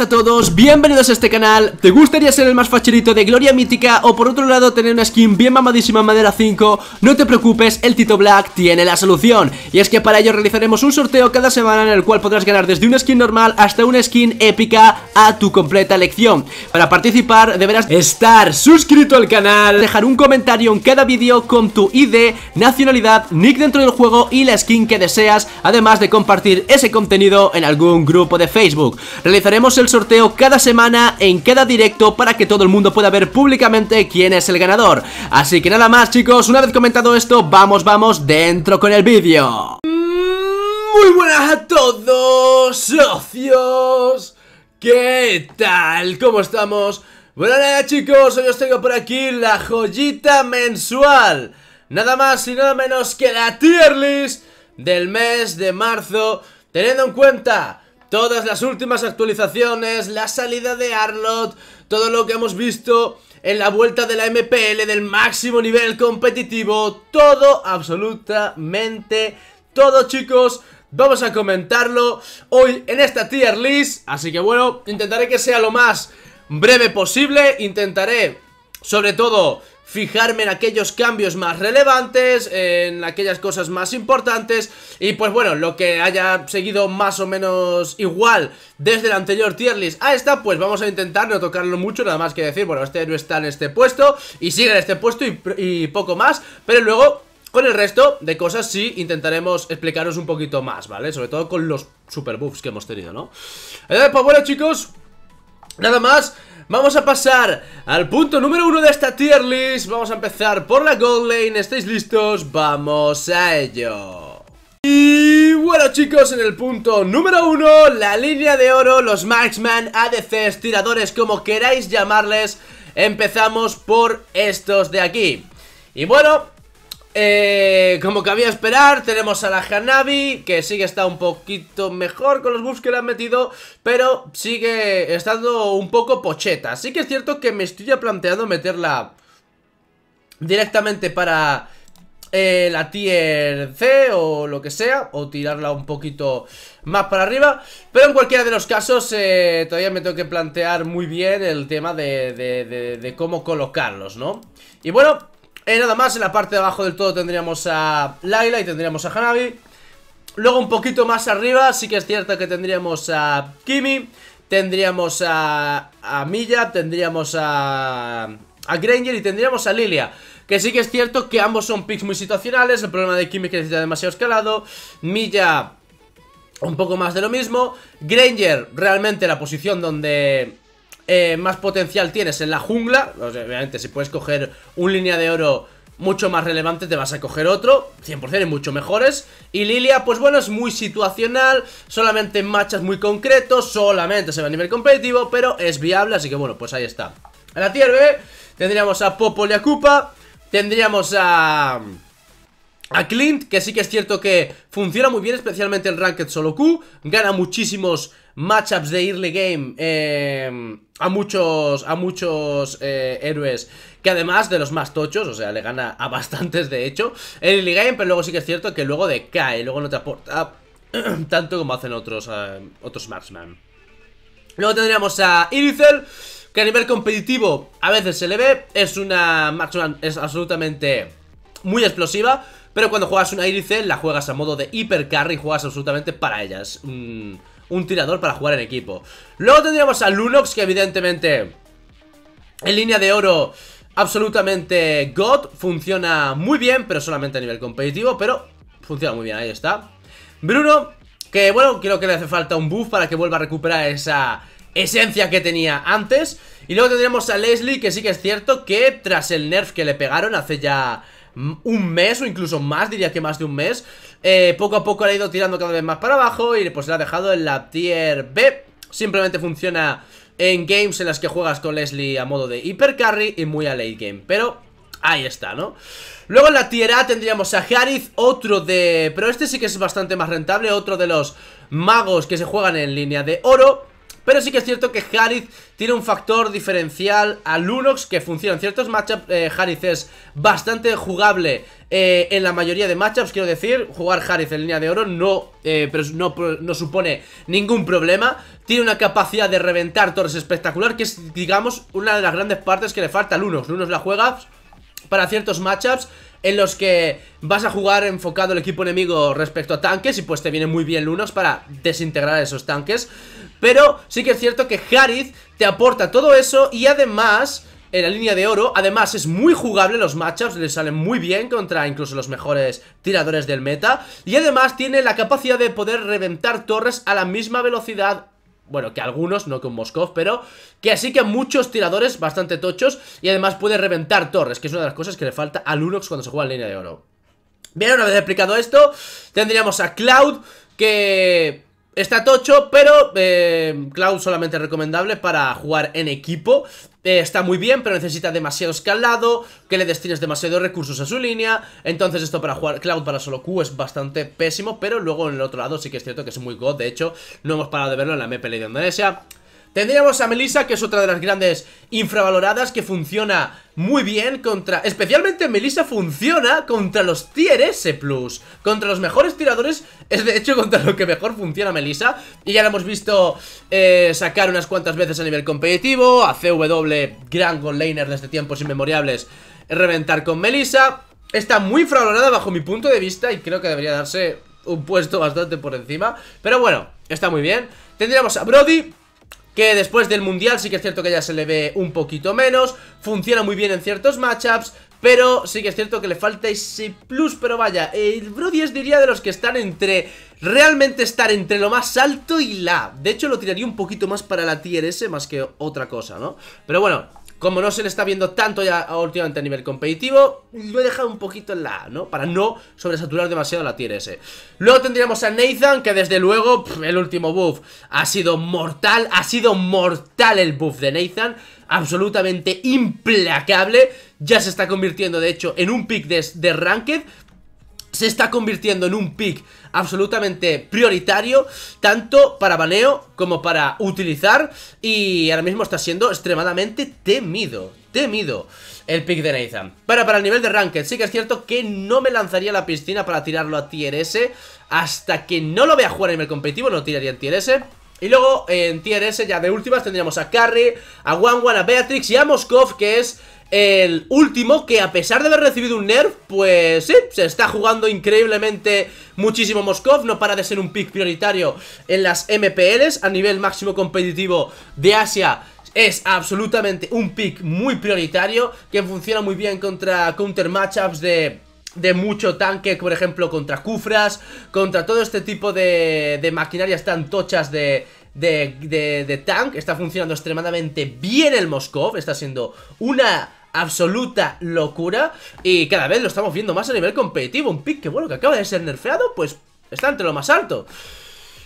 a todos, bienvenidos a este canal ¿Te gustaría ser el más facherito de Gloria Mítica o por otro lado tener una skin bien mamadísima en madera 5? No te preocupes, el Tito Black tiene la solución Y es que para ello realizaremos un sorteo cada semana en el cual podrás ganar desde una skin normal hasta una skin épica a tu completa elección Para participar deberás estar suscrito al canal, dejar un comentario en cada vídeo con tu ID, nacionalidad, nick dentro del juego y la skin que deseas Además de compartir ese contenido en algún grupo de Facebook Realizaremos el el sorteo cada semana en cada directo para que todo el mundo pueda ver públicamente quién es el ganador Así que nada más chicos, una vez comentado esto, vamos, vamos, dentro con el vídeo Muy buenas a todos, socios ¿Qué tal? ¿Cómo estamos? Bueno nada chicos, hoy os tengo por aquí la joyita mensual Nada más y nada menos que la tier list del mes de marzo Teniendo en cuenta todas las últimas actualizaciones, la salida de Arlot, todo lo que hemos visto en la vuelta de la MPL del máximo nivel competitivo, todo absolutamente todo chicos, vamos a comentarlo hoy en esta tier list, así que bueno, intentaré que sea lo más breve posible, intentaré sobre todo fijarme en aquellos cambios más relevantes, en aquellas cosas más importantes y pues bueno, lo que haya seguido más o menos igual desde el anterior tier list a esta, pues vamos a intentar no tocarlo mucho, nada más que decir, bueno, este no está en este puesto y sigue en este puesto y, poco más, pero luego... Con el resto de cosas sí intentaremos explicaros un poquito más, ¿vale? Sobre todo con los super buffs que hemos tenido, ¿no? pues bueno, chicos, Nada más, Vamos a pasar al punto número uno de esta tier list Vamos a empezar por la gold lane ¿Estáis listos? ¡Vamos a ello! Y bueno chicos, en el punto número uno La línea de oro, los marksman, ADCs, tiradores, como queráis llamarles Empezamos por estos de aquí y bueno, eh, como cabía esperar, tenemos a la Hanabi, que sigue está un poquito mejor con los buffs que le han metido, pero sigue estando un poco pocheta. Así que es cierto que me estoy ya planteando meterla directamente para eh, la tier C o lo que sea, o tirarla un poquito más para arriba. Pero en cualquiera de los casos, eh, todavía me tengo que plantear muy bien el tema de, de cómo colocarlos, ¿no? Y bueno, eh, nada más, en la parte de abajo del todo tendríamos a Laila y tendríamos a Hanabi. Luego un poquito más arriba, sí que es cierto que tendríamos a Kimi, tendríamos a, Milla, tendríamos a, a Granger y tendríamos a Lilia. Que sí que es cierto que ambos son picks muy situacionales, el problema de Kimi es que necesita demasiado escalado, Milla un poco más de lo mismo, Granger realmente la posición donde eh, más potencial tienes en la jungla. obviamente, si puedes coger un línea de oro mucho más relevante, te vas a coger otro, 100% y mucho mejores. Y Lilia, pues bueno, es muy situacional, solamente en matchas muy concretos, solamente se va a nivel competitivo, pero es viable, así que bueno, pues ahí está. En la tierra B tendríamos a Popol y a tendríamos a a Clint, que sí que es cierto que funciona muy bien, especialmente en Ranked Solo Q, gana muchísimos matchups de early game em, a muchos, a muchos eh, héroes que además de los más tochos, o sea, le gana a bastantes de hecho en early game, pero luego sí que es cierto que luego decae, luego no te aporta tanto como hacen otros, eh, otros marksman. Luego tendríamos a Irizel, que a nivel competitivo a veces se le ve, es una marksman, es absolutamente muy explosiva, pero cuando juegas una Iris la juegas a modo de hiper y juegas absolutamente para ellas. Un, un tirador para jugar en equipo. Luego tendríamos a Lunox, que evidentemente en línea de oro absolutamente God. Funciona muy bien, pero solamente a nivel competitivo, pero funciona muy bien, ahí está. Bruno, que bueno, creo que le hace falta un buff para que vuelva a recuperar esa esencia que tenía antes. Y luego tendríamos a Leslie, que sí que es cierto que tras el nerf que le pegaron hace ya un mes o incluso más, diría que más de un mes eh, Poco a poco ha ido tirando cada vez más para abajo y pues la ha dejado en la tier B Simplemente funciona en games en las que juegas con Leslie a modo de hipercarry y muy a late game Pero ahí está, ¿no? Luego en la tier A tendríamos a Harith, otro de... pero este sí que es bastante más rentable Otro de los magos que se juegan en línea de oro pero sí que es cierto que Harith tiene un factor diferencial a Lunox que funciona en ciertos matchups. Eh, Harith es bastante jugable eh, en la mayoría de matchups, quiero decir. Jugar Harith en línea de oro no, eh, pero no, no supone ningún problema. Tiene una capacidad de reventar torres espectacular, que es, digamos, una de las grandes partes que le falta a Lunox. Lunox la juega para ciertos matchups en los que vas a jugar enfocado el equipo enemigo respecto a tanques y pues te viene muy bien lunas para desintegrar esos tanques. Pero sí que es cierto que Harith te aporta todo eso y además en la línea de oro. Además, es muy jugable los matchups, le salen muy bien contra incluso los mejores tiradores del meta. Y además tiene la capacidad de poder reventar torres a la misma velocidad bueno, que algunos, no que un Moskov, pero que así que muchos tiradores bastante tochos y además puede reventar torres, que es una de las cosas que le falta al Lunox cuando se juega en línea de oro. Bien, una vez explicado esto, tendríamos a Cloud, que Está tocho, pero eh, Cloud solamente recomendable para jugar en equipo. Eh, está muy bien, pero necesita demasiado escalado, que le destines demasiados recursos a su línea. Entonces esto para jugar Cloud para solo Q es bastante pésimo, pero luego en el otro lado sí que es cierto que es muy god. De hecho, no hemos parado de verlo en la MPL de Indonesia. Tendríamos a Melissa, que es otra de las grandes infravaloradas, que funciona muy bien contra... Especialmente Melissa funciona contra los tier S+, contra los mejores tiradores, es de hecho contra lo que mejor funciona Melissa, y ya la hemos visto eh, sacar unas cuantas veces a nivel competitivo, a CW, gran laner desde este tiempos inmemoriales, reventar con Melissa... Está muy infravalorada bajo mi punto de vista y creo que debería darse un puesto bastante por encima Pero bueno, está muy bien Tendríamos a Brody, que después del Mundial sí que es cierto que ya se le ve un poquito menos, funciona muy bien en ciertos matchups, pero sí que es cierto que le falta ese plus, pero vaya, el Brody es diría de los que están entre, realmente estar entre lo más alto y la, de hecho lo tiraría un poquito más para la tier S más que otra cosa, ¿no? Pero bueno, como no se le está viendo tanto ya últimamente a nivel competitivo, lo he dejado un poquito en la A, ¿no? Para no sobresaturar demasiado la tier S. Luego tendríamos a Nathan, que desde luego el último buff ha sido mortal, ha sido mortal el buff de Nathan, absolutamente implacable. Ya se está convirtiendo de hecho en un pick de, de Ranked se está convirtiendo en un pick absolutamente prioritario, tanto para baneo como para utilizar, y ahora mismo está siendo extremadamente temido, temido el pick de Nathan. Pero para el nivel de Ranked sí que es cierto que no me lanzaría la piscina para tirarlo a tier S, hasta que no lo vea jugar en el competitivo no tiraría en tier S, y luego en tier S ya de últimas tendríamos a Carrie, a Wanwan, a Beatrix y a Moskov, que es el último que a pesar de haber recibido un nerf, pues sí, se está jugando increíblemente muchísimo Moskov, no para de ser un pick prioritario en las MPLs, a nivel máximo competitivo de Asia es absolutamente un pick muy prioritario que funciona muy bien contra counter matchups de mucho tanque, por ejemplo, contra Kufras, contra todo este tipo de, maquinarias tan tochas de, de, de, Está funcionando extremadamente bien el Moskov. Está siendo una absoluta locura y cada vez lo estamos viendo más a nivel competitivo. Un pick que bueno, que acaba de ser nerfeado, pues está entre lo más alto.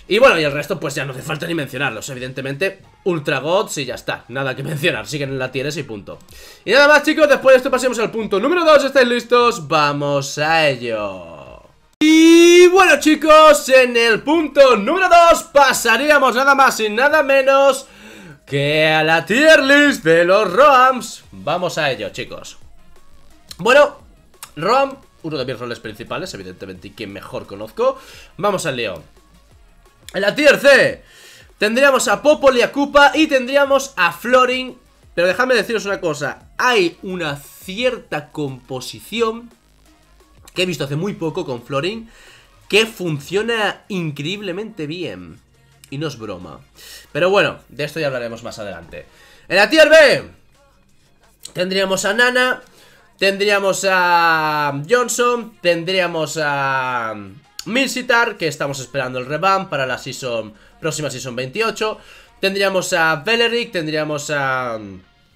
Y bueno, y el resto pues ya no hace falta ni mencionarlos, evidentemente Ultra Gods y ya está, nada que mencionar, siguen en la tienes y punto Y nada más chicos, después de esto pasemos al punto número 2, ¿estáis listos? ¡Vamos a ello! Y bueno chicos, en el punto número 2 pasaríamos nada más y nada menos que a la tier list de los ROAMs. Vamos a ello, chicos. Bueno, ROAM, uno de mis roles principales, evidentemente, y quien mejor conozco. Vamos al León! En la tier C tendríamos a Popol y a Koopa y tendríamos a Florin. Pero dejadme deciros una cosa, hay una cierta composición que he visto hace muy poco con Florin que funciona increíblemente bien. Y no es broma. Pero bueno, de esto ya hablaremos más adelante. En la tier B tendríamos a Nana, tendríamos a Johnson, tendríamos a Milsitar, que estamos esperando el revamp para la season, próxima season 28. Tendríamos a Beleric, tendríamos a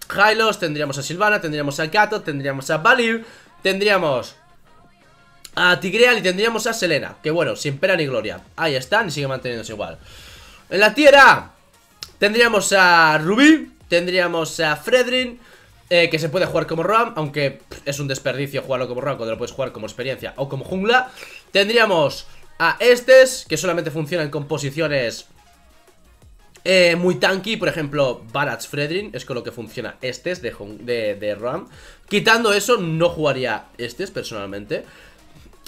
Hylos, tendríamos a Silvana, tendríamos a Gato, tendríamos a Valir, tendríamos a Tigreal y tendríamos a Selena. Que bueno, sin Pera ni gloria. Ahí están y sigue manteniéndose igual. En la tierra tendríamos a Rubí, tendríamos a Fredrin, eh, que se puede jugar como Roam, aunque es un desperdicio jugarlo como Roam cuando lo puedes jugar como experiencia o como jungla. Tendríamos a estes, que solamente funcionan con posiciones eh, muy tanky, por ejemplo, Barats Fredrin, es con lo que funciona estes de, de, Roam. Quitando eso, no jugaría estes personalmente.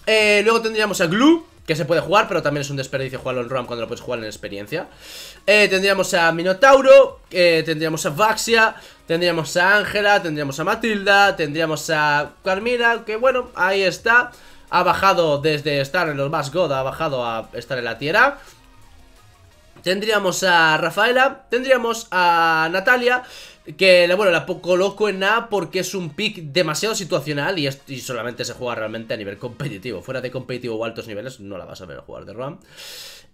Eh, luego tendríamos a Glue, que se puede jugar, pero también es un desperdicio jugarlo en RAM cuando lo puedes jugar en experiencia. Eh, tendríamos a Minotauro, eh, tendríamos a Vaxia, tendríamos a Ángela, tendríamos a Matilda, tendríamos a Carmina, que bueno, ahí está. Ha bajado desde estar en los más God, ha bajado a estar en la tierra. Tendríamos a Rafaela, tendríamos a Natalia que bueno, la coloco en A porque es un pick demasiado situacional y, solamente se juega realmente a nivel competitivo. Fuera de competitivo o altos niveles no la vas a ver jugar de Roam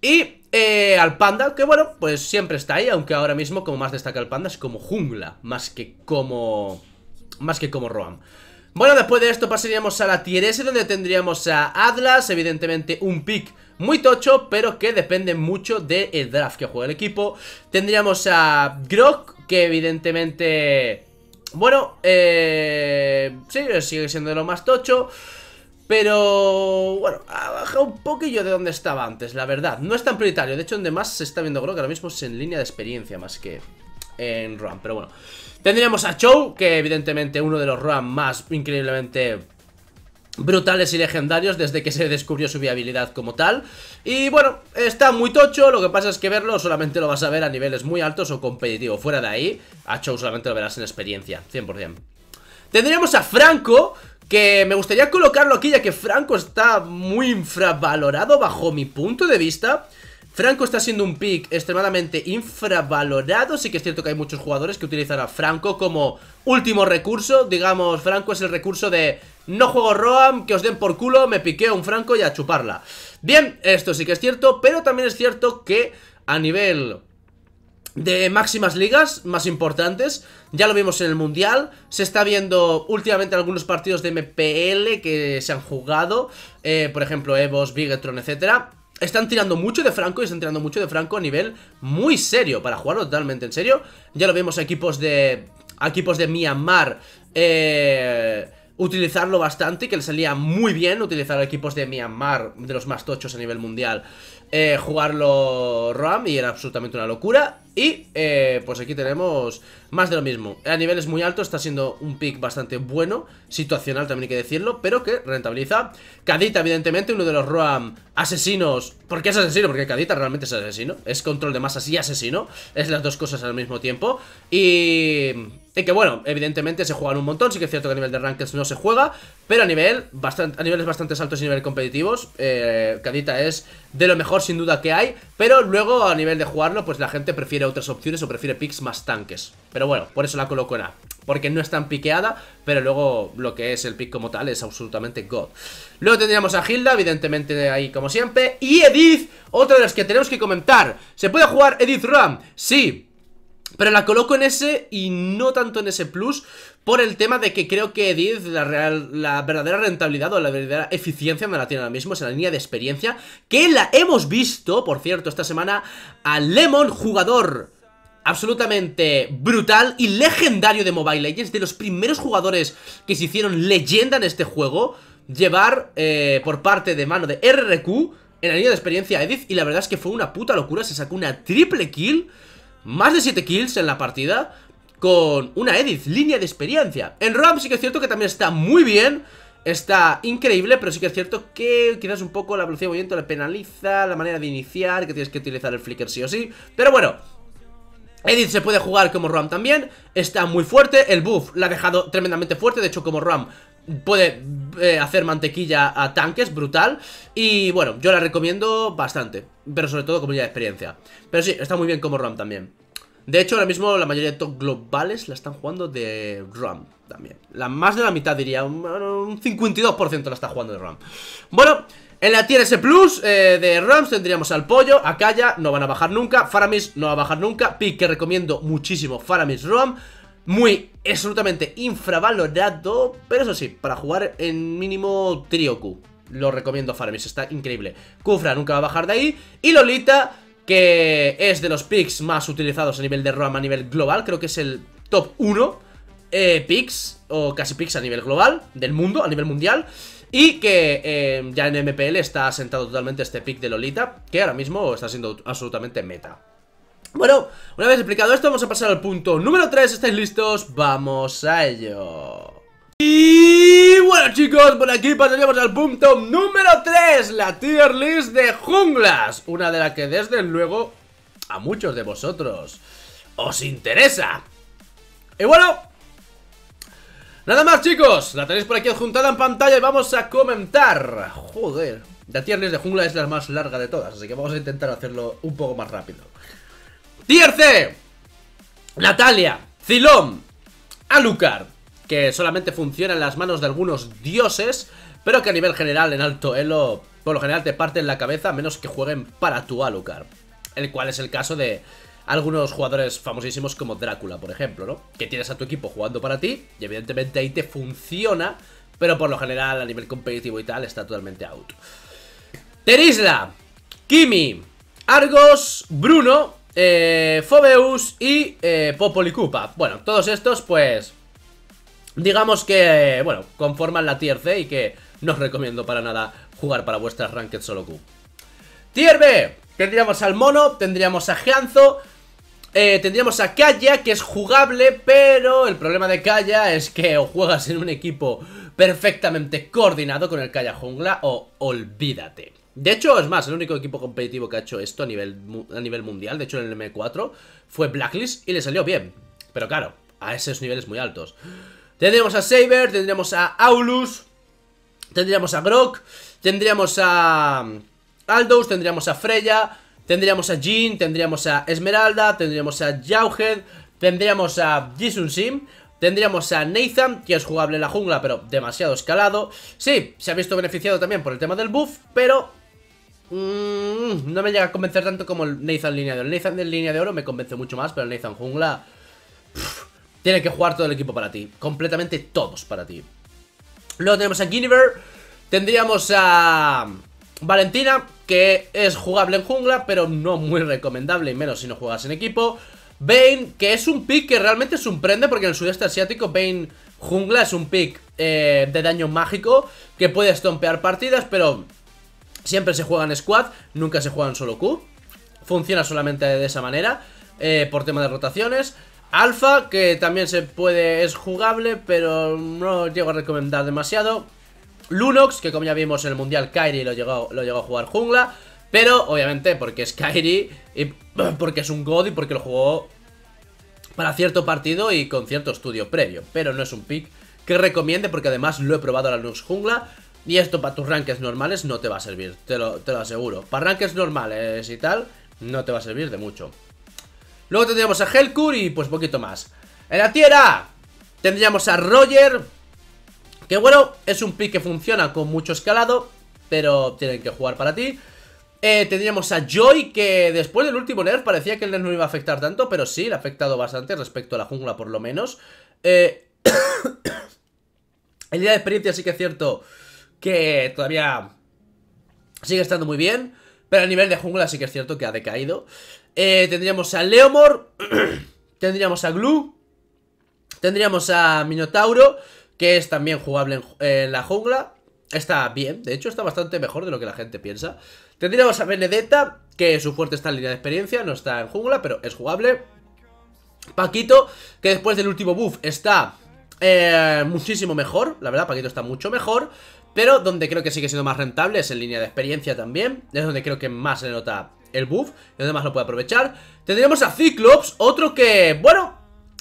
Y eh, al panda, que bueno, pues siempre está ahí, aunque ahora mismo como más destaca el panda es como jungla, más que como... Más que como Roam. Bueno, después de esto pasaríamos a la tier S donde tendríamos a Atlas, evidentemente un pick muy tocho, pero que depende mucho del draft que juega el equipo. Tendríamos a Grok, que evidentemente... Bueno, eh, sí, sigue siendo de lo más tocho. Pero bueno, ha bajado un poquillo de donde estaba antes, la verdad. No es tan prioritario. De hecho, donde más se está viendo creo que ahora mismo es en línea de experiencia más que en RAM. Pero bueno, tendríamos a Chow, que evidentemente uno de los RAM más increíblemente brutales y legendarios desde que se descubrió su viabilidad como tal. Y bueno, está muy tocho, lo que pasa es que verlo solamente lo vas a ver a niveles muy altos o competitivo. Fuera de ahí, a solamente lo verás en experiencia, 100%. Tendríamos a Franco, que me gustaría colocarlo aquí ya que Franco está muy infravalorado bajo mi punto de vista... Franco está siendo un pick extremadamente infravalorado. Sí que es cierto que hay muchos jugadores que utilizan a Franco como último recurso. Digamos, Franco es el recurso de no juego Roam, que os den por culo, me piqueo un Franco y a chuparla. Bien, esto sí que es cierto, pero también es cierto que a nivel de máximas ligas más importantes. Ya lo vimos en el Mundial. Se está viendo últimamente algunos partidos de MPL que se han jugado. Eh, por ejemplo, Evos, Bigetron, etc. Están tirando mucho de Franco y están tirando mucho de Franco a nivel muy serio, para jugarlo totalmente en serio. Ya lo vemos a equipos de... equipos de Myanmar, eh utilizarlo bastante y que le salía muy bien utilizar equipos de Myanmar, de los más tochos a nivel mundial, eh, jugarlo Roam y era absolutamente una locura. Y eh, pues aquí tenemos más de lo mismo. A niveles muy altos está siendo un pick bastante bueno, situacional también hay que decirlo, pero que rentabiliza. Kadita evidentemente, uno de los Roam asesinos. ¿Por qué es asesino? Porque Kadita realmente es asesino. Es control de masas y asesino. Es las dos cosas al mismo tiempo. Y que bueno, evidentemente se juegan un montón, sí que es cierto que a nivel de rankings no se juega, pero a nivel bastante, a niveles bastante altos y nivel competitivos, Cadita eh, es de lo mejor sin duda que hay, pero luego a nivel de jugarlo, pues la gente prefiere otras opciones o prefiere picks más tanques. Pero bueno, por eso la coloco en A, porque no es tan piqueada, pero luego lo que es el pick como tal es absolutamente god. Luego tendríamos a Hilda, evidentemente ahí como siempre, y Edith, otra de las que tenemos que comentar. ¿Se puede jugar Edith Ram? Sí, pero la coloco en ese y no tanto en ese plus por el tema de que creo que Edith, la, real, la verdadera rentabilidad o la verdadera eficiencia me la tiene ahora mismo, es en la línea de experiencia, que la hemos visto, por cierto, esta semana, a Lemon, jugador absolutamente brutal y legendario de Mobile Legends, de los primeros jugadores que se hicieron leyenda en este juego, llevar eh, por parte de mano de RRQ en la línea de experiencia a Edith, y la verdad es que fue una puta locura, se sacó una triple kill más de 7 kills en la partida con una Edith, línea de experiencia. En Ram sí que es cierto que también está muy bien, está increíble, pero sí que es cierto que quizás un poco la velocidad de movimiento le penaliza, la manera de iniciar, que tienes que utilizar el flicker sí o sí. Pero bueno, Edith se puede jugar como RAM también, está muy fuerte, el buff la ha dejado tremendamente fuerte, de hecho como RAM puede eh, hacer mantequilla a tanques, brutal. Y bueno, yo la recomiendo bastante, pero sobre todo como ya de experiencia. Pero sí, está muy bien como RAM también. De hecho, ahora mismo la mayoría de top globales la están jugando de RAM también. La más de la mitad diría, un, 52% la está jugando de RAM. Bueno, en la tier S Plus eh, de RAM tendríamos al Pollo, a Kaya, no van a bajar nunca, Faramis no va a bajar nunca, Pick que recomiendo muchísimo, Faramis Ram, muy absolutamente infravalorado, pero eso sí, para jugar en mínimo trio Q. Lo recomiendo Farmis, está increíble. Kufra nunca va a bajar de ahí. Y Lolita, que es de los picks más utilizados a nivel de ROAM a nivel global, creo que es el top 1 eh, picks, o casi picks a nivel global, del mundo, a nivel mundial. Y que eh, ya en MPL está asentado totalmente este pick de Lolita, que ahora mismo está siendo absolutamente meta. Bueno, una vez explicado esto, vamos a pasar al punto número 3. ¿Estáis listos? ¡Vamos a ello! Y bueno chicos, por aquí pasaremos al punto número 3 La tier list de junglas Una de las que desde luego a muchos de vosotros os interesa Y bueno, Nada más chicos, la tenéis por aquí adjuntada en pantalla y vamos a comentar Joder, la tier list de jungla es la más larga de todas Así que vamos a intentar hacerlo un poco más rápido ¡Tierce! Natalia, Zilom, Alucard, que solamente funciona en las manos de algunos dioses, pero que a nivel general en alto elo, por lo general te parten la cabeza a menos que jueguen para tu Alucard. El cual es el caso de algunos jugadores famosísimos como Drácula, por ejemplo, ¿no? Que tienes a tu equipo jugando para ti y evidentemente ahí te funciona, pero por lo general a nivel competitivo y tal está totalmente out. Terisla, Kimi, Argos, Bruno eh, Fobeus y eh, Bueno, todos estos pues digamos que, eh, bueno, conforman la tier C y que no os recomiendo para nada jugar para vuestras ranked solo Q. Tier tendríamos al Mono, tendríamos a Janzo eh, tendríamos a Kaya, que es jugable, pero el problema de Kaya es que o juegas en un equipo perfectamente coordinado con el Kaya Jungla o olvídate. De hecho, es más, el único equipo competitivo que ha hecho esto a nivel, a nivel mundial, de hecho en el M4, fue Blacklist y le salió bien. Pero claro, a esos niveles muy altos. Tendríamos a Saber, tendríamos a Aulus, tendríamos a Grok, tendríamos a Aldous, tendríamos a Freya, tendríamos a Jean, tendríamos a Esmeralda, tendríamos a Jauhead, tendríamos a Jisun Sim, Tendríamos a Nathan, que es jugable en la jungla, pero demasiado escalado. Sí, se ha visto beneficiado también por el tema del buff, pero Mm, no me llega a convencer tanto como el Nathan línea de oro. El Nathan línea de oro me convence mucho más, pero el Nathan jungla... tiene que jugar todo el equipo para ti. Completamente todos para ti. Luego tenemos a Guinevere. Tendríamos a... Valentina, que es jugable en jungla, pero no muy recomendable, y menos si no juegas en equipo. Bane, que es un pick que realmente sorprende, porque en el sudeste asiático Bane jungla es un pick eh, de daño mágico, que puede estompear partidas, pero Siempre se juega en squad, nunca se juega en solo Q. Funciona solamente de esa manera, eh, por tema de rotaciones. Alpha, que también se puede, es jugable, pero no llego a recomendar demasiado. Lunox, que como ya vimos en el Mundial, Kairi lo llegó, lo llegó a jugar jungla. Pero, obviamente, porque es Kairi, y porque es un God y porque lo jugó para cierto partido y con cierto estudio previo. Pero no es un pick que recomiende, porque además lo he probado a la Lunox jungla. Y esto para tus rankings normales no te va a servir, te lo, te lo aseguro. Para rankings normales y tal, no te va a servir de mucho. Luego tendríamos a Helcur y pues poquito más. En la tierra tendríamos a Roger, que bueno, es un pick que funciona con mucho escalado, pero tienen que jugar para ti. Eh, tendríamos a Joy, que después del último nerf parecía que el nerf no iba a afectar tanto, pero sí, le ha afectado bastante respecto a la jungla por lo menos. Eh, el día de experiencia sí que es cierto que todavía sigue estando muy bien, pero a nivel de jungla sí que es cierto que ha decaído. Eh, tendríamos a Leomor, tendríamos a Glue. tendríamos a Minotauro, que es también jugable en, la jungla. Está bien, de hecho está bastante mejor de lo que la gente piensa. Tendríamos a Benedetta, que su fuerte está en línea de experiencia, no está en jungla, pero es jugable. Paquito, que después del último buff está eh, muchísimo mejor, la verdad, Paquito está mucho mejor. Pero donde creo que sigue siendo más rentable es en línea de experiencia también. Es donde creo que más se nota el buff. Y donde más lo puede aprovechar. Tendremos a Cyclops, otro que, bueno,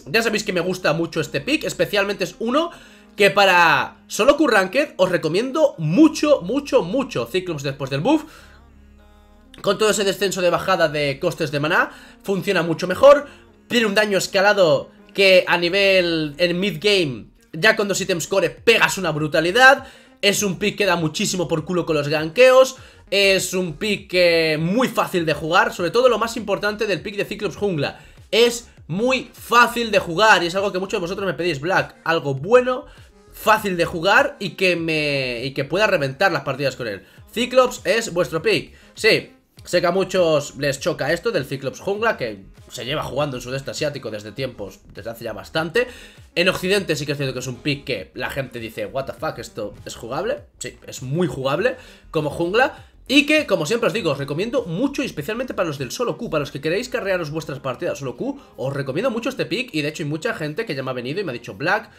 ya sabéis que me gusta mucho este pick. Especialmente es uno que para solo Q-Ranked os recomiendo mucho, mucho, mucho Cyclops después del buff. Con todo ese descenso de bajada de costes de maná, funciona mucho mejor. Tiene un daño escalado que a nivel en mid-game, ya con dos ítems core, pegas una brutalidad. Es un pick que da muchísimo por culo con los ganqueos Es un pick muy fácil de jugar Sobre todo lo más importante del pick de Cyclops Jungla Es muy fácil de jugar Y es algo que muchos de vosotros me pedís Black, algo bueno Fácil de jugar y que me y que pueda reventar las partidas con él Cyclops es vuestro pick Sí, Sé que a muchos les choca esto del Cyclops Jungla, que se lleva jugando en sudeste asiático desde tiempos, desde hace ya bastante. En occidente sí que es cierto que es un pick que la gente dice, what the fuck, esto es jugable. Sí, es muy jugable como jungla. Y que, como siempre os digo, os recomiendo mucho, y especialmente para los del solo Q, para los que queréis carrearos vuestras partidas solo Q, os recomiendo mucho este pick, y de hecho hay mucha gente que ya me ha venido y me ha dicho, Black,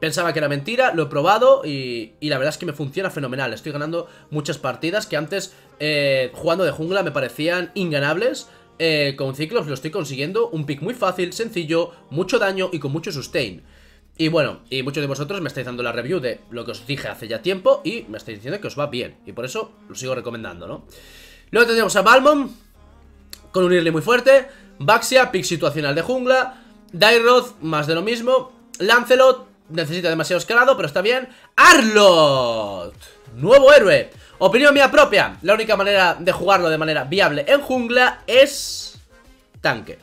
Pensaba que era mentira, lo he probado y, la verdad es que me funciona fenomenal. Estoy ganando muchas partidas que antes eh, jugando de jungla me parecían inganables. Eh, con ciclos lo estoy consiguiendo, un pick muy fácil, sencillo, mucho daño y con mucho sustain. Y bueno, y muchos de vosotros me estáis dando la review de lo que os dije hace ya tiempo y me estáis diciendo que os va bien. Y por eso lo sigo recomendando, ¿no? Luego tenemos a Balmon con un Early muy fuerte, Baxia, pick situacional de jungla, Dairoth, más de lo mismo, Lancelot, necesita demasiado escalado, pero está bien. ¡Arlot! Nuevo héroe. Opinión mía propia. La única manera de jugarlo de manera viable en jungla es... Tanque.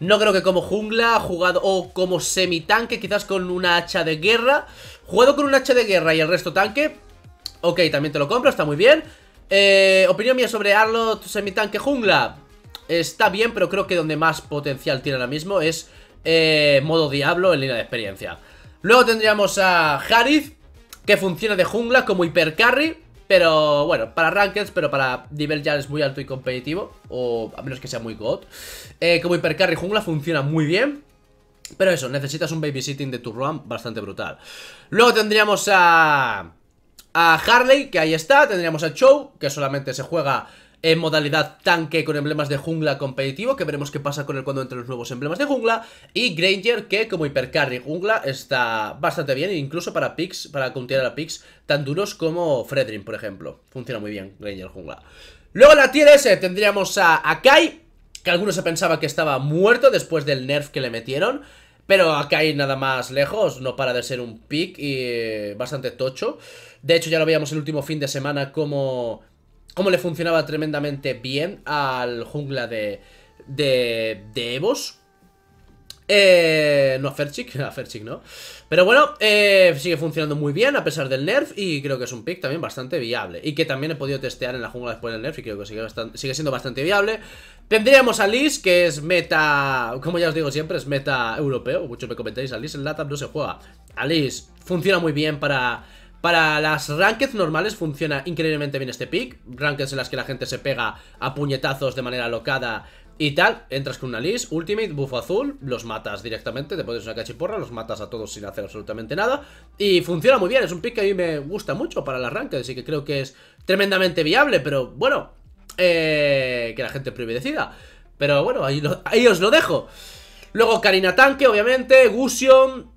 No creo que como jungla, jugado o como semitanque, quizás con una hacha de guerra. Jugado con un hacha de guerra y el resto tanque. Ok, también te lo compro, está muy bien. Eh, opinión mía sobre Arlot, semitanque jungla. Está bien, pero creo que donde más potencial tiene ahora mismo es eh, modo diablo en línea de experiencia. Luego tendríamos a Harith, que funciona de jungla como hipercarry. Pero bueno, para rankings, pero para nivel ya es muy alto y competitivo. O a menos que sea muy god. Eh, como hipercarry jungla funciona muy bien. Pero eso, necesitas un babysitting de tu run bastante brutal. Luego tendríamos a... A Harley, que ahí está. Tendríamos a Chow, que solamente se juega en modalidad tanque con emblemas de jungla competitivo, que veremos qué pasa con él cuando entre los nuevos emblemas de jungla, y Granger, que como hipercarry jungla está bastante bien, incluso para picks, para contener a picks tan duros como Fredrin, por ejemplo. Funciona muy bien Granger jungla. Luego en la tier S tendríamos a Akai, que algunos se pensaba que estaba muerto después del nerf que le metieron, pero Akai nada más lejos, no para de ser un pick y eh, bastante tocho. De hecho, ya lo veíamos el último fin de semana como como le funcionaba tremendamente bien al jungla de, de, de Evos. Eh, no a Ferchik, a Ferchik no Pero bueno, eh, sigue funcionando muy bien a pesar del nerf Y creo que es un pick también bastante viable Y que también he podido testear en la jungla después del nerf Y creo que sigue, siendo bastante viable Tendríamos a Liz, que es meta... Como ya os digo siempre, es meta europeo Muchos me comentáis, a Liz en LATAM no se juega A Liz funciona muy bien para para las ranked normales funciona increíblemente bien este pick. Rankeds en las que la gente se pega a puñetazos de manera locada y tal. Entras con una list, ultimate, Buffo azul, los matas directamente, te pones una cachiporra, los matas a todos sin hacer absolutamente nada. Y funciona muy bien, es un pick que a mí me gusta mucho para las ranked, así que creo que es tremendamente viable, pero bueno, eh, que la gente privilecida Pero bueno, ahí, ahí os lo dejo. Luego Karina Tanque, obviamente, Gusion,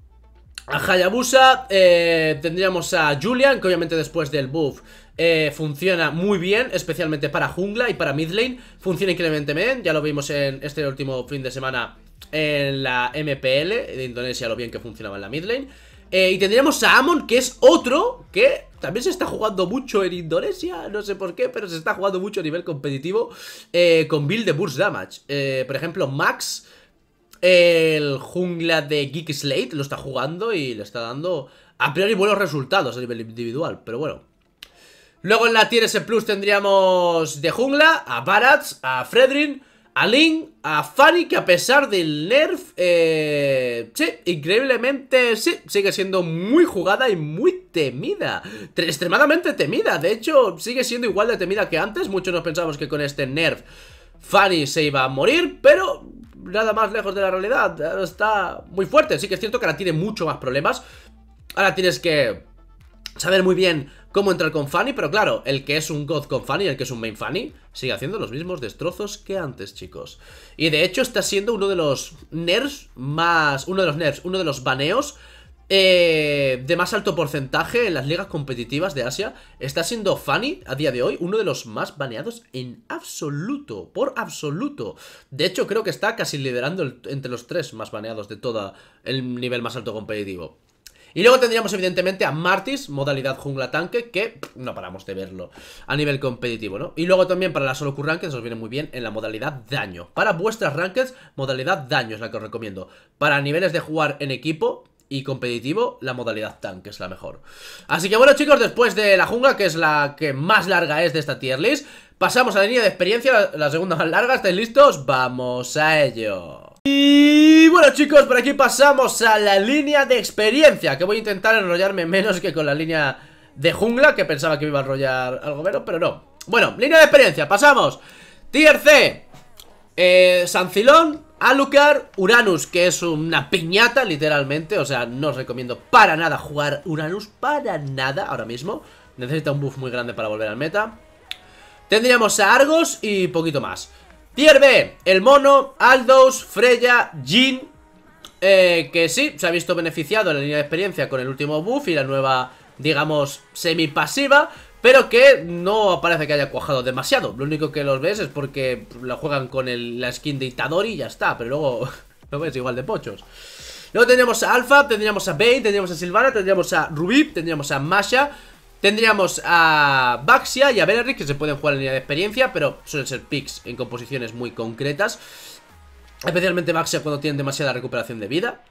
a Hayabusa eh, tendríamos a Julian, que obviamente después del buff eh, funciona muy bien, especialmente para jungla y para mid lane. Funciona increíblemente bien, ya lo vimos en este último fin de semana en la MPL de Indonesia, lo bien que funcionaba en la mid lane. Eh, y tendríamos a Amon, que es otro que también se está jugando mucho en Indonesia, no sé por qué, pero se está jugando mucho a nivel competitivo con build de burst damage. por ejemplo, Max el jungla de Geek Slate lo está jugando y le está dando a priori buenos resultados a nivel individual, pero bueno. Luego en la tier S Plus tendríamos de jungla a Barats, a Fredrin, a Link, a Fanny, que a pesar del nerf, eh, sí, increíblemente, sí, sigue siendo muy jugada y muy temida. Extremadamente temida, de hecho, sigue siendo igual de temida que antes. Muchos nos pensamos que con este nerf Fanny se iba a morir, pero nada más lejos de la realidad. Está muy fuerte. Sí que es cierto que ahora tiene mucho más problemas. Ahora tienes que saber muy bien cómo entrar con Fanny, pero claro, el que es un God con Fanny el que es un Main Fanny sigue haciendo los mismos destrozos que antes, chicos. Y de hecho está siendo uno de los nerfs más... Uno de los nerfs, uno de los baneos eh, de más alto porcentaje en las ligas competitivas de Asia, está siendo Fanny a día de hoy uno de los más baneados en absoluto, por absoluto. De hecho, creo que está casi liderando entre los tres más baneados de todo el nivel más alto competitivo. Y luego tendríamos evidentemente a Martis, modalidad jungla tanque, que no paramos de verlo a nivel competitivo, ¿no? Y luego también para la solo Q rankings os viene muy bien en la modalidad daño. Para vuestras rankings, modalidad daño es la que os recomiendo. Para niveles de jugar en equipo, y competitivo, la modalidad tanque es la mejor. Así que bueno chicos, después de la jungla, que es la que más larga es de esta tier list, pasamos a la línea de experiencia, la, segunda más larga, ¿estáis listos? ¡Vamos a ello! Y bueno chicos, por aquí pasamos a la línea de experiencia, que voy a intentar enrollarme menos que con la línea de jungla, que pensaba que me iba a enrollar algo menos, pero no. Bueno, línea de experiencia, pasamos. Tier C, eh, Sancilón, Alucar, Uranus, que es una piñata, literalmente. O sea, no os recomiendo para nada jugar Uranus, para nada, ahora mismo. Necesita un buff muy grande para volver al meta. Tendríamos a Argos y poquito más. Tier el mono, Aldous, Freya, Jin. Eh, que sí, se ha visto beneficiado en la línea de experiencia con el último buff y la nueva, digamos, semi pasiva. Pero que no parece que haya cuajado demasiado. Lo único que los ves es porque la juegan con la skin de Itadori y ya está. Pero luego lo ves igual de pochos. Luego tendríamos a Alpha, tendríamos a Bane, tendríamos a Silvana, tendríamos a Rubí, tendríamos a Masha. Tendríamos a Baxia y a Belerric que se pueden jugar en línea de experiencia, pero suelen ser picks en composiciones muy concretas. Especialmente Baxia cuando tienen demasiada recuperación de vida.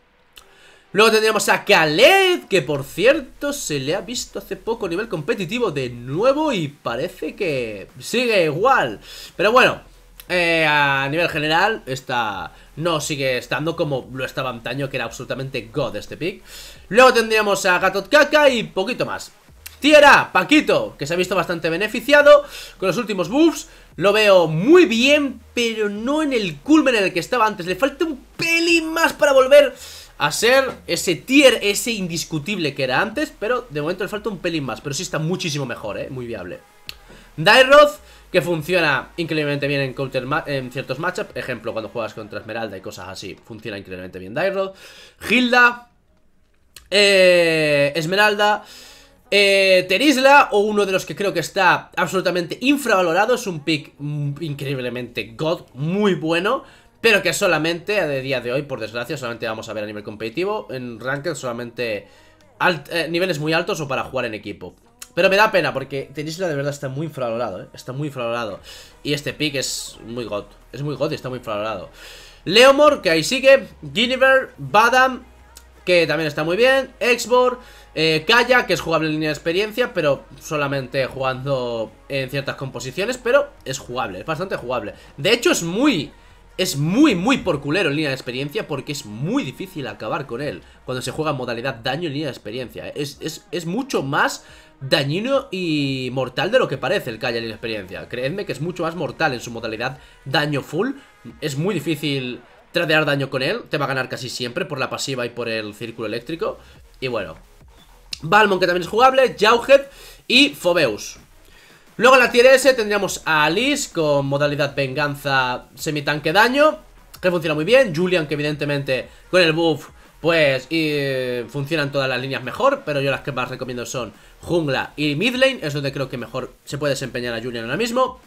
Luego tendríamos a Kaled, que por cierto se le ha visto hace poco a nivel competitivo de nuevo y parece que sigue igual. Pero bueno, eh, a nivel general, está no sigue estando como lo estaba antaño, que era absolutamente god este pick. Luego tendríamos a Gatot y poquito más. Tierra, Paquito, que se ha visto bastante beneficiado con los últimos buffs. Lo veo muy bien, pero no en el culmen en el que estaba antes. Le falta un pelín más para volver a ser ese tier, ese indiscutible que era antes, pero de momento le falta un pelín más, pero sí está muchísimo mejor, ¿eh? muy viable. Dairoth, que funciona increíblemente bien en, counter en ciertos matchups, ejemplo, cuando juegas contra Esmeralda y cosas así, funciona increíblemente bien Dairoth. Hilda, eh, Esmeralda... Eh, Terisla, o uno de los que creo que está absolutamente infravalorado, es un pick mm, increíblemente god, muy bueno pero que solamente a día de hoy, por desgracia, solamente vamos a ver a nivel competitivo, en Ranked solamente eh, niveles muy altos o para jugar en equipo. Pero me da pena porque Tenisla de verdad está muy infravalorado, ¿eh? Está muy infravalorado. Y este pick es muy god. Es muy god y está muy infravalorado. Leomor, que ahí sigue. Guinevere, Badam, que también está muy bien. Exbor, eh, Kaya, que es jugable en línea de experiencia, pero solamente jugando en ciertas composiciones. Pero es jugable, es bastante jugable. De hecho, es muy es muy, muy por culero en línea de experiencia porque es muy difícil acabar con él cuando se juega en modalidad daño en línea de experiencia. Es, mucho más dañino y mortal de lo que parece el Kaya en línea de experiencia. Creedme que es mucho más mortal en su modalidad daño full. Es muy difícil tradear daño con él. Te va a ganar casi siempre por la pasiva y por el círculo eléctrico. Y bueno. Balmon que también es jugable, Jauhead y Fobeus. Luego en la tier S tendríamos a Alice con modalidad venganza semitanque daño, que funciona muy bien. Julian, que evidentemente con el buff, pues y, funcionan todas las líneas mejor, pero yo las que más recomiendo son jungla y mid lane, es donde creo que mejor se puede desempeñar a Julian ahora mismo.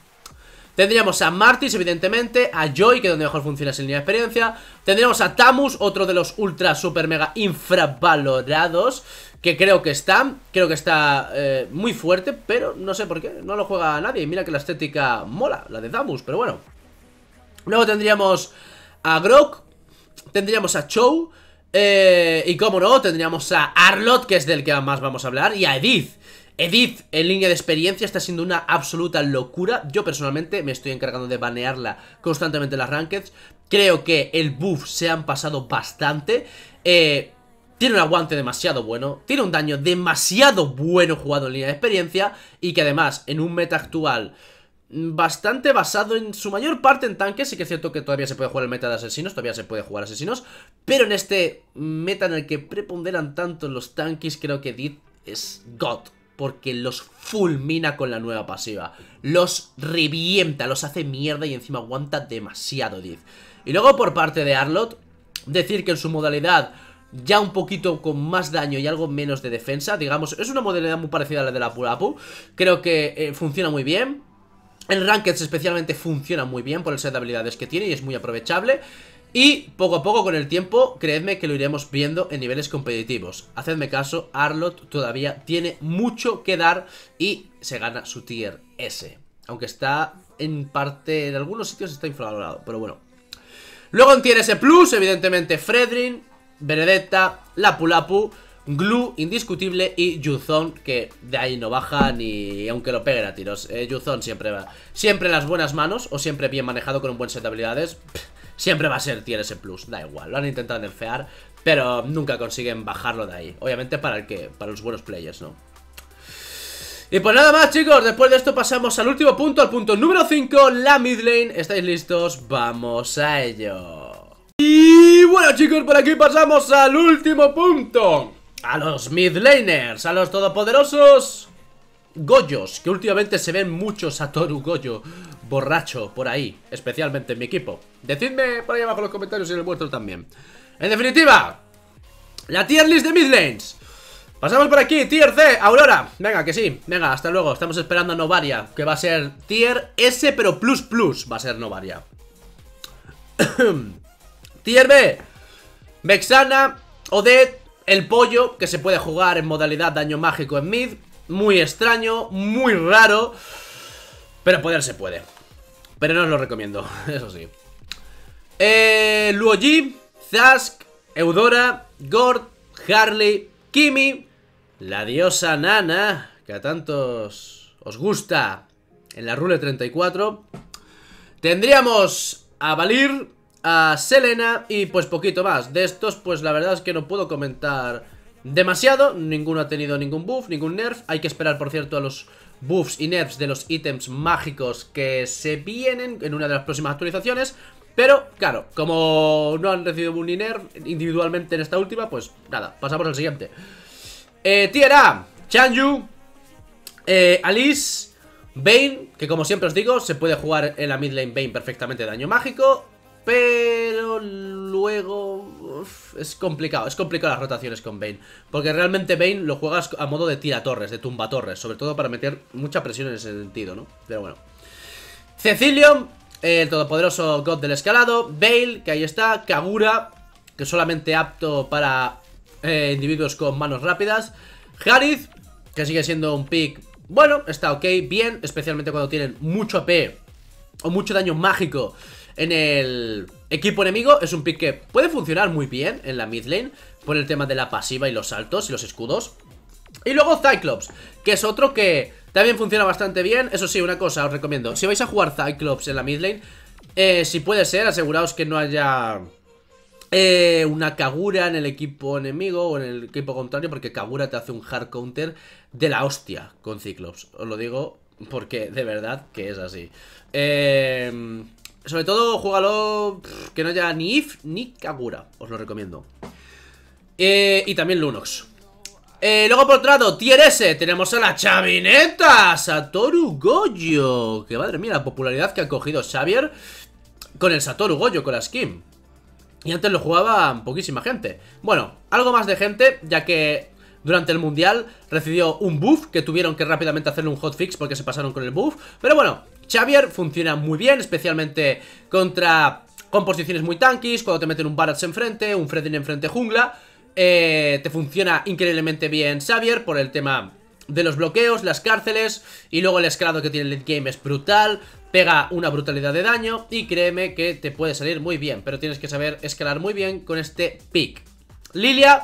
Tendríamos a Martis, evidentemente, a Joy, que es donde mejor funciona sin línea de experiencia. Tendríamos a Tamus, otro de los ultra, super, mega infravalorados, que creo que está, creo que está eh, muy fuerte, pero no sé por qué, no lo juega nadie. Mira que la estética mola, la de Tamus, pero bueno. Luego tendríamos a Grok, tendríamos a Chow, eh, y como no, tendríamos a Arlot, que es del que más vamos a hablar, y a Edith. Edith en línea de experiencia está siendo una absoluta locura. Yo personalmente me estoy encargando de banearla constantemente en las rankeds. Creo que el buff se han pasado bastante. Eh, tiene un aguante demasiado bueno, tiene un daño demasiado bueno jugado en línea de experiencia y que además en un meta actual bastante basado en su mayor parte en tanques, sí que es cierto que todavía se puede jugar el meta de asesinos, todavía se puede jugar asesinos, pero en este meta en el que preponderan tanto los tanques creo que Edith es God porque los fulmina con la nueva pasiva. Los revienta, los hace mierda y encima aguanta demasiado 10. Y luego por parte de Arlot, decir que en su modalidad ya un poquito con más daño y algo menos de defensa, digamos, es una modalidad muy parecida a la de la Pulapu, creo que eh, funciona muy bien, en Rankeds especialmente funciona muy bien por el set de habilidades que tiene y es muy aprovechable, y poco a poco con el tiempo, creedme que lo iremos viendo en niveles competitivos. Hacedme caso, Arlot todavía tiene mucho que dar y se gana su tier S. Aunque está en parte, en algunos sitios está infravalorado, pero bueno. Luego en tier S+, Plus, evidentemente Fredrin, Benedetta, Lapulapu, Glue, indiscutible y Yuzon, que de ahí no baja ni aunque lo peguen a tiros. Juzon eh, Yuzon siempre va, siempre en las buenas manos o siempre bien manejado con un buen set de habilidades siempre va a ser, tiene ese plus, da igual, lo han intentado enfear, pero nunca consiguen bajarlo de ahí. Obviamente para el que, para los buenos players, ¿no? Y pues nada más chicos, después de esto pasamos al último punto, al punto número 5, la mid lane. ¿Estáis listos? Vamos a ello. Y bueno chicos, por aquí pasamos al último punto. A los mid laners, a los todopoderosos Goyos, que últimamente se ven muchos a Toru Goyo borracho por ahí, especialmente en mi equipo. Decidme por ahí abajo en los comentarios y en el vuestro también. En definitiva, la tier list de midlanes. Pasamos por aquí, tier C, Aurora. Venga, que sí, venga, hasta luego. Estamos esperando a Novaria, que va a ser tier S, pero plus plus va a ser Novaria. tier B, Vexana, Odette el pollo, que se puede jugar en modalidad daño mágico en mid. Muy extraño, muy raro, pero poder se puede. Pero no os lo recomiendo, eso sí. Eh, Luoji, Zask, Eudora, Gord, Harley, Kimi, la diosa Nana, que a tantos os gusta en la Rule 34. Tendríamos a Valir, a Selena y pues poquito más. De estos pues la verdad es que no puedo comentar demasiado. Ninguno ha tenido ningún buff, ningún nerf. Hay que esperar por cierto a los buffs y nerfs de los ítems mágicos que se vienen en una de las próximas actualizaciones. Pero, claro, como no han recibido un nerf individualmente en esta última, pues nada, pasamos al siguiente. Eh, tier eh, Alice, Bane, que como siempre os digo, se puede jugar en la mid lane Bane perfectamente daño mágico. Pero luego es complicado, es complicado las rotaciones con Bane. Porque realmente Bane lo juegas a modo de tira torres, de tumba torres. Sobre todo para meter mucha presión en ese sentido, ¿no? Pero bueno. Cecilion, el todopoderoso God del escalado. Bale, que ahí está. Kagura, que solamente apto para eh, individuos con manos rápidas. Harith, que sigue siendo un pick, bueno, está ok, bien, especialmente cuando tienen mucho AP e o mucho daño mágico en el equipo enemigo es un pick que puede funcionar muy bien en la mid lane por el tema de la pasiva y los saltos y los escudos. Y luego Cyclops, que es otro que también funciona bastante bien. Eso sí, una cosa os recomiendo, si vais a jugar Cyclops en la mid lane, eh, si puede ser, aseguraos que no haya... Eh, una Kagura en el equipo enemigo o en el equipo contrario, porque Kagura te hace un hard counter de la hostia con Cyclops. Os lo digo porque de verdad que es así. Eh, sobre todo, juégalo que no haya ni If ni Kagura. Os lo recomiendo. Eh, y también Lunox. Eh, luego por otro lado, tier S, tenemos a la chavineta, Satoru Goyo. Que madre mía, la popularidad que ha cogido Xavier con el Satoru Goyo, con la skin. Y antes lo jugaba poquísima gente. Bueno, algo más de gente, ya que durante el mundial recibió un buff que tuvieron que rápidamente hacerle un hotfix porque se pasaron con el buff. Pero bueno, Xavier funciona muy bien, especialmente contra composiciones muy tanquis, cuando te meten un Barats enfrente, un Fredin enfrente jungla. Eh, te funciona increíblemente bien Xavier por el tema de los bloqueos, las cárceles y luego el escalado que tiene el late game es brutal, pega una brutalidad de daño y créeme que te puede salir muy bien, pero tienes que saber escalar muy bien con este pick. Lilia,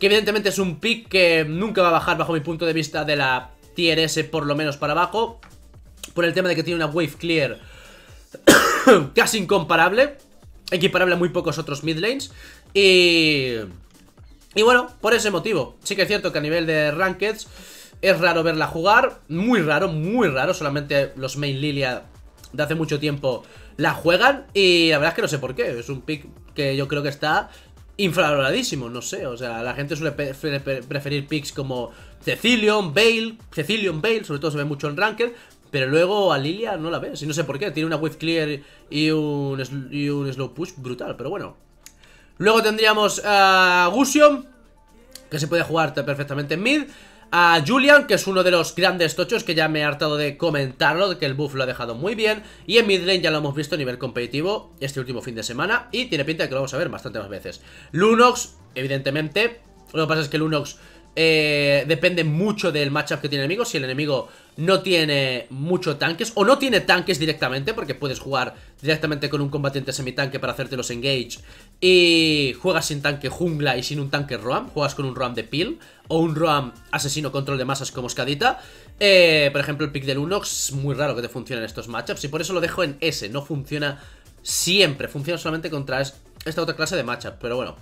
que evidentemente es un pick que nunca va a bajar bajo mi punto de vista de la tier S por lo menos para abajo, por el tema de que tiene una wave clear casi incomparable, equiparable a muy pocos otros mid lanes. Y, y bueno, por ese motivo, sí que es cierto que a nivel de rankeds es raro verla jugar, muy raro, muy raro, solamente los main Lilia de hace mucho tiempo la juegan y la verdad es que no sé por qué, es un pick que yo creo que está infravaloradísimo, no sé, o sea, la gente suele preferir picks como Cecilion, Bale, Cecilion, Bale, sobre todo se ve mucho en Ranked, pero luego a Lilia no la ves. Y no sé por qué. Tiene una with clear y un, slow push brutal, pero bueno. Luego tendríamos a Gusion, que se puede jugar perfectamente en mid. A Julian, que es uno de los grandes tochos que ya me he hartado de comentarlo, de que el buff lo ha dejado muy bien. Y en lane ya lo hemos visto a nivel competitivo este último fin de semana. Y tiene pinta de que lo vamos a ver bastante más veces. Lunox, evidentemente. Lo que pasa es que Lunox eh, depende mucho del matchup que tiene el enemigo. Si el enemigo no tiene mucho tanques, o no tiene tanques directamente, porque puedes jugar directamente con un combatiente semitanque para hacerte los engage, y juegas sin tanque jungla y sin un tanque roam, juegas con un roam de peel, o un roam asesino control de masas como escadita. Eh, por ejemplo, el pick del Unox, muy raro que te funcionen estos matchups, y por eso lo dejo en S, no funciona siempre, funciona solamente contra esta otra clase de matchup, pero bueno.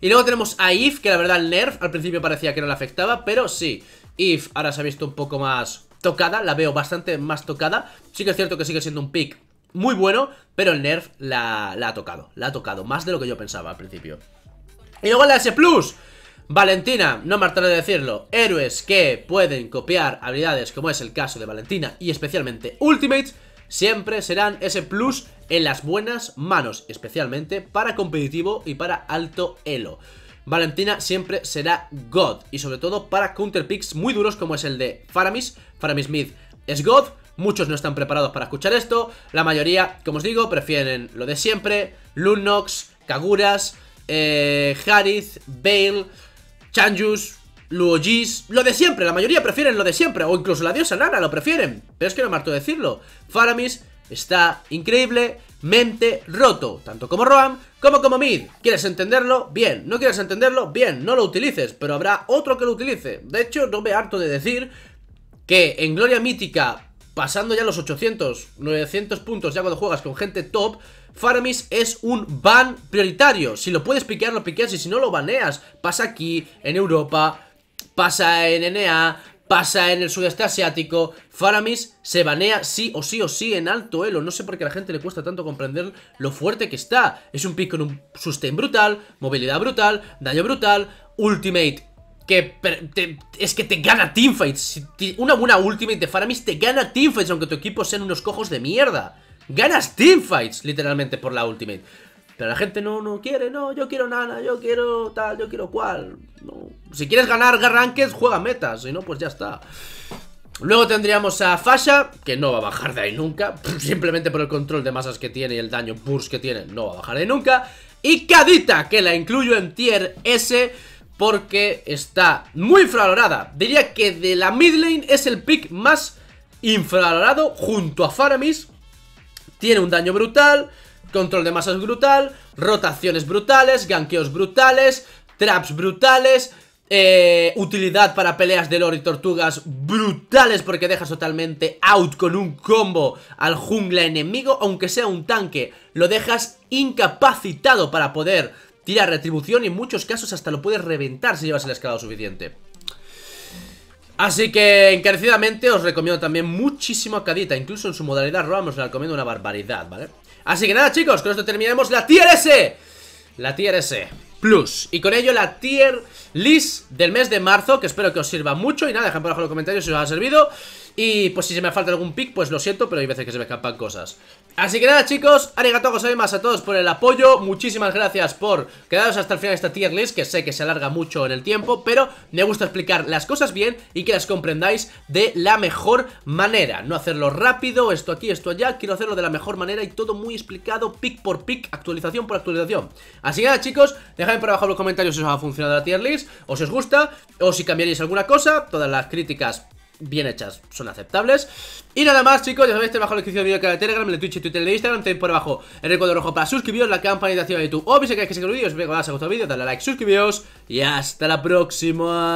Y luego tenemos a If, que la verdad el nerf al principio parecía que no le afectaba, pero sí, If ahora se ha visto un poco más tocada, la veo bastante más tocada. Sí que es cierto que sigue siendo un pick muy bueno, pero el nerf la, ha tocado, la ha tocado, más de lo que yo pensaba al principio. Y luego la S+, Plus Valentina, no me hartaré de decirlo, héroes que pueden copiar habilidades como es el caso de Valentina y especialmente Ultimates, siempre serán S+, plus en las buenas manos, especialmente para competitivo y para alto elo. Valentina siempre será God. Y sobre todo para counterpicks muy duros como es el de Faramis. Faramis Smith es God. Muchos no están preparados para escuchar esto. La mayoría, como os digo, prefieren lo de siempre. Lunox, Kaguras, eh, Harith, Bale, Chanjus, Luojis, lo de siempre, la mayoría prefieren lo de siempre, o incluso la diosa Nana lo prefieren, pero es que no me harto decirlo. Faramis está increíble, mente roto, tanto como Roam como como mid. ¿Quieres entenderlo? Bien. ¿No quieres entenderlo? Bien. No lo utilices, pero habrá otro que lo utilice. De hecho, no me harto de decir que en Gloria Mítica, pasando ya los 800, 900 puntos ya cuando juegas con gente top, Faramis es un ban prioritario. Si lo puedes piquear, lo piqueas y si no lo baneas. Pasa aquí, en Europa, pasa en NA, pasa en el sudeste asiático. Faramis se banea sí o sí o sí en alto elo. No sé por qué a la gente le cuesta tanto comprender lo fuerte que está. Es un pick con un sustain brutal, movilidad brutal, daño brutal, ultimate que es que te gana teamfights. Una buena ultimate de Faramis te gana teamfights, aunque tu equipo sean unos cojos de mierda. Ganas teamfights, literalmente, por la ultimate. Pero la gente no, no quiere, no, yo quiero nada yo quiero tal, yo quiero cual. Si quieres ganar garranques, juega metas, si no, pues ya está. Luego tendríamos a Fasha, que no va a bajar de ahí nunca, simplemente por el control de masas que tiene y el daño burst que tiene, no va a bajar de ahí nunca. Y Kadita, que la incluyo en tier S porque está muy infravalorada. Diría que de la mid lane es el pick más infravalorado junto a Faramis. Tiene un daño brutal, Control de masas brutal, rotaciones brutales, ganqueos brutales, traps brutales, eh, utilidad para peleas de lore y tortugas brutales porque dejas totalmente out con un combo al jungla enemigo, aunque sea un tanque, lo dejas incapacitado para poder tirar retribución y en muchos casos hasta lo puedes reventar si llevas el escalado suficiente. Así que encarecidamente os recomiendo también muchísimo a Cadita, incluso en su modalidad robamos la recomiendo una barbaridad, ¿vale? Así que nada chicos, con esto terminamos la tier S La tier S Plus Y con ello la tier list del mes de marzo Que espero que os sirva mucho Y nada, dejad por abajo en los comentarios si os ha servido y pues si se me falta algún pick, pues lo siento, pero hay veces que se me escapan cosas. Así que nada chicos, arigato más a todos por el apoyo, muchísimas gracias por quedaros hasta el final de esta tier list, que sé que se alarga mucho en el tiempo, pero me gusta explicar las cosas bien y que las comprendáis de la mejor manera, no hacerlo rápido, esto aquí, esto allá, quiero hacerlo de la mejor manera y todo muy explicado, pick por pick, actualización por actualización. Así que nada chicos, dejadme por abajo en los comentarios si os ha funcionado la tier list, o si os gusta, o si cambiaríais alguna cosa, todas las críticas bien hechas, son aceptables Y nada más chicos, ya sabéis, tenéis abajo la descripción del vídeo de Telegram, el Twitch, el Twitter, el Instagram Tenéis por abajo el recuadro rojo para suscribiros, la campanita activa de YouTube O si queréis que siga el vídeo, os veo si os ha gustado el vídeo, dadle a like, suscribiros Y hasta la próxima